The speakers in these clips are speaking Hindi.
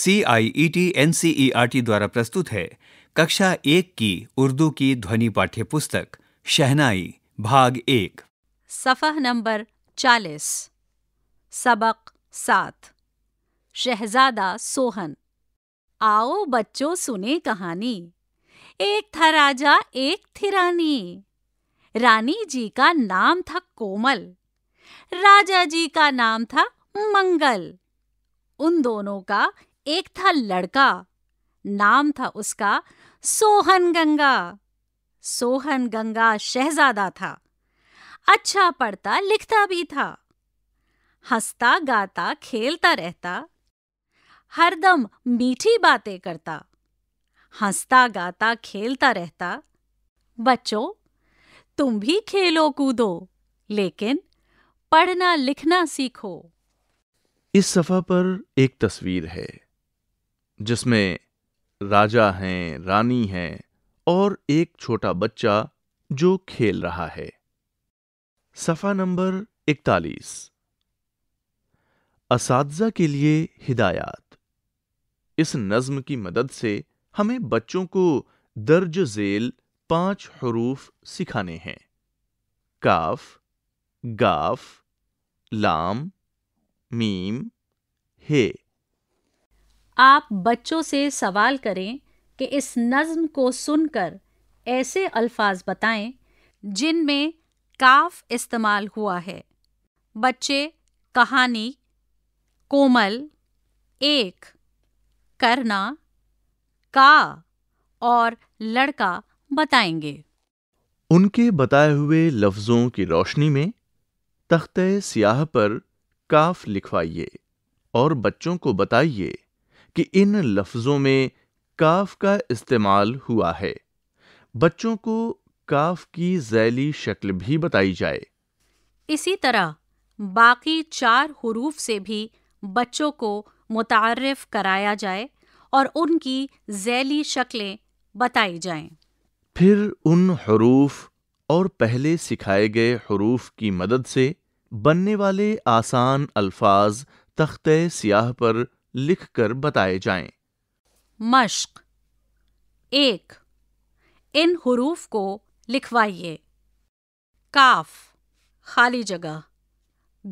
C I E T N C E R T द्वारा प्रस्तुत है कक्षा एक की उर्दू की ध्वनि पाठ्य पुस्तक शहनाई भाग एक सफ़ह नंबर चालीस सबक सात शहजादा सोहन आओ बच्चों सुने कहानी एक था राजा एक थी रानी रानी जी का नाम था कोमल राजा जी का नाम था मंगल उन दोनों का एक था लड़का नाम था उसका सोहन गंगा सोहन गंगा शहजादा था अच्छा पढ़ता लिखता भी था हंसता गाता खेलता रहता हरदम मीठी बातें करता हंसता गाता खेलता रहता बच्चों तुम भी खेलो कूदो लेकिन पढ़ना लिखना सीखो इस सफा पर एक तस्वीर है जिसमें राजा हैं रानी हैं और एक छोटा बच्चा जो खेल रहा है सफा नंबर इकतालीस असातजा के लिए हिदायत इस नज्म की मदद से हमें बच्चों को दर्ज झेल पांच हरूफ सिखाने हैं काफ गाफ लाम मीम हे आप बच्चों से सवाल करें कि इस नज़म को सुनकर ऐसे अल्फाज बताएं जिनमें काफ इस्तेमाल हुआ है बच्चे कहानी कोमल एक करना का और लड़का बताएंगे उनके बताए हुए लफ्ज़ों की रोशनी में तख्ते सियाह पर काफ लिखवाइए और बच्चों को बताइए कि इन लफ्ज़ों में काफ का इस्तेमाल हुआ है बच्चों को काफ की जैली शक्ल भी बताई जाए इसी तरह बाकी चार हरूफ से भी बच्चों को मुतारफ कराया जाए और उनकी जैली शक्लें बताई जाएं। फिर उन हरूफ और पहले सिखाए गए हरूफ की मदद से बनने वाले आसान अल्फाज तख्ते सियाह पर लिखकर बताए जाएं। मश्क एक इन हरूफ को लिखवाइए काफ खाली जगह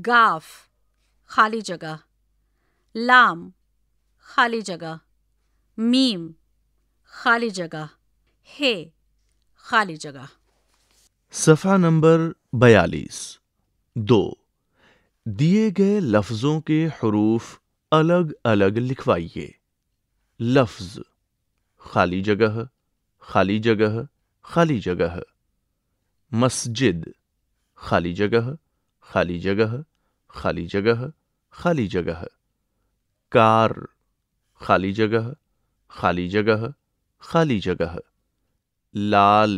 गाफ खाली जगह लाम खाली जगह मीम खाली जगह हे खाली जगह सफ़ा नंबर बयालीस दो दिए गए लफ्ज़ों के हरूफ अलग अलग लिखवाइए लफ्ज खाली जगह खाली जगह खाली जगह मस्जिद खाली जगह खाली जगह खाली जगह खाली जगह कार खाली जगह खाली जगह खाली जगह लाल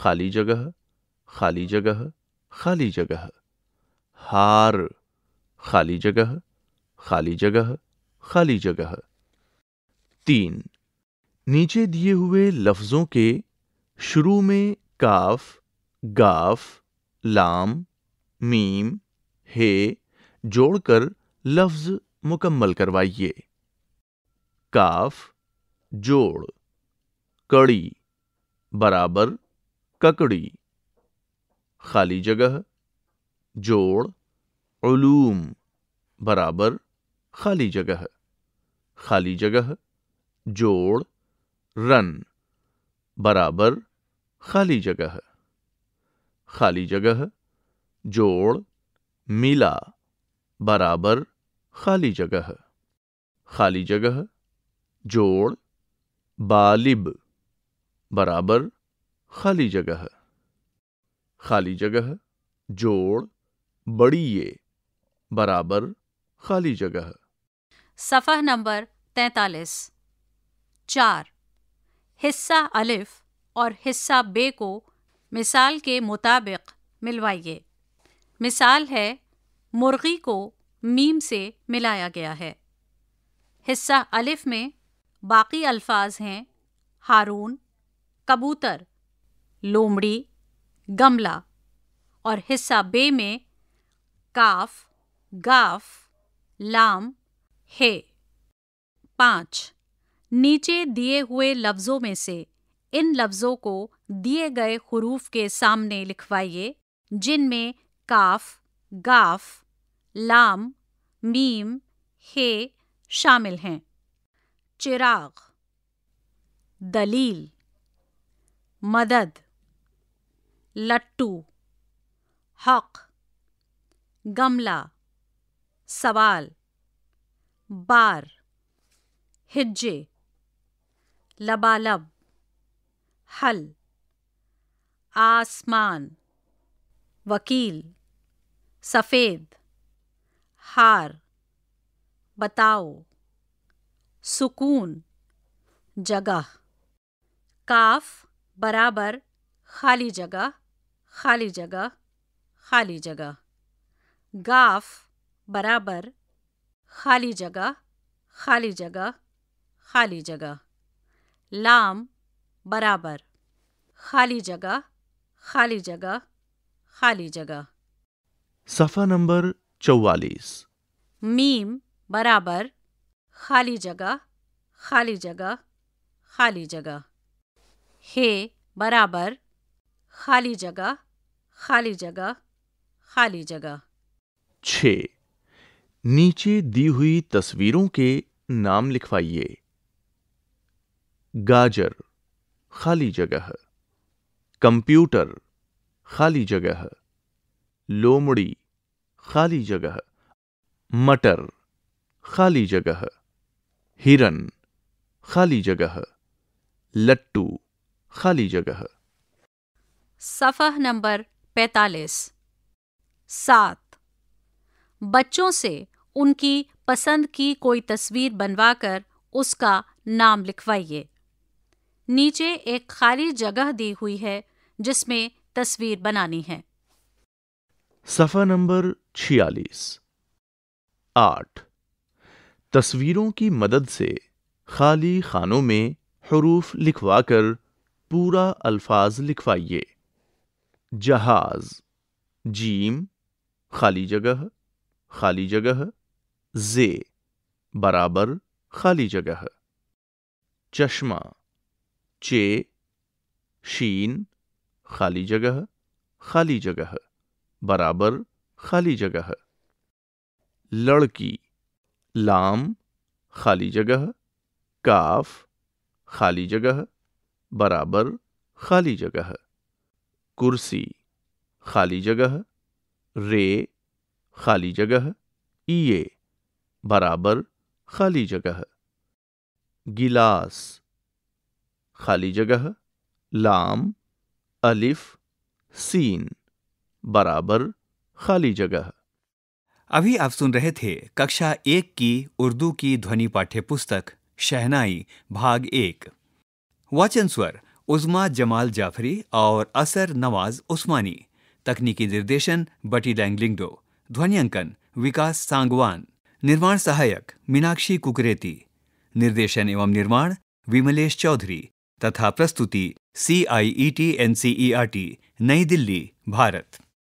खाली जगह खाली जगह खाली जगह हार खाली जगह खाली जगह खाली जगह तीन नीचे दिए हुए लफ्जों के शुरू में काफ गाफ लाम मीम हे जोड़कर लफ्ज मुकम्मल करवाइए काफ जोड़ कड़ी बराबर ककड़ी खाली जगह जोड़ उलूम बराबर खाली जगह खाली जगह जोड़ रन बराबर खाली जगह खाली जगह जोड़ मिला बराबर खाली जगह खाली जगह जोड़ बालिब बराबर खाली जगह खाली जगह जोड़ बड़ी बराबर खाली जगह सफ़ह नंबर तैतालीस चार हिस्सा अलिफ और हिस्सा बे को मिसाल के मुताबिक मिलवाइए मिसाल है मुर्गी को मीम से मिलाया गया है हिस्सा अलिफ में बाकी अल्फाज हैं हारून कबूतर लोमड़ी गमला और हिस्सा बे में काफ गाफ लाम है पाँच नीचे दिए हुए लफ्ज़ों में से इन लफ्ज़ों को दिए गए हरूफ के सामने लिखवाइए जिनमें काफ गाफ लाम मीम हे शामिल हैं चिराग दलील मदद लट्टू हक गमला सवाल बार हिज्जे लबालब हल आसमान वकील सफ़ेद हार बताओ सुकून जगह काफ बराबर खाली जगह खाली जगह खाली जगह गाफ बराबर खाली जगह खाली जगह खाली जगह लाम बराबर खाली जगह खाली जगह खाली जगह सफ़ा नंबर चौवालीस मीम बराबर खाली जगह खाली जगह खाली जगह हे बराबर खाली जगह खाली जगह खाली जगह छ नीचे दी हुई तस्वीरों के नाम लिखवाइए गाजर खाली जगह कंप्यूटर खाली जगह लोमड़ी खाली जगह मटर खाली जगह हिरन खाली जगह लट्टू खाली जगह सफ़ह नंबर पैतालीस सात बच्चों से उनकी पसंद की कोई तस्वीर बनवाकर उसका नाम लिखवाइए नीचे एक खाली जगह दी हुई है जिसमें तस्वीर बनानी है सफा नंबर छियालीस आठ तस्वीरों की मदद से खाली खानों में हरूफ लिखवाकर पूरा अल्फाज लिखवाइए जहाज जीम खाली जगह खाली जगह जे बराबर खाली जगह चश्मा चे शीन खाली जगह खाली जगह बराबर खाली जगह लड़की लाम खाली जगह काफ खाली जगह बराबर खाली जगह कुर्सी खाली जगह रे खाली जगह ए बराबर खाली जगह गिलास खाली जगह लाम अलिफ सीन बराबर खाली जगह अभी आप सुन रहे थे कक्षा एक की उर्दू की ध्वनि पाठ्य पुस्तक शहनाई भाग एक वाचन स्वर उजमा जमाल जाफरी और असर नवाज उस्मानी तकनीकी निर्देशन बटी डैंगलिंगडो ध्वनियांकन विकास सांगवान निर्माण सहायक मीनाक्षी कुकरेती निर्देशन एवं निर्माण विमलेश चौधरी तथा प्रस्तुति C I E T N C E R T नई दिल्ली भारत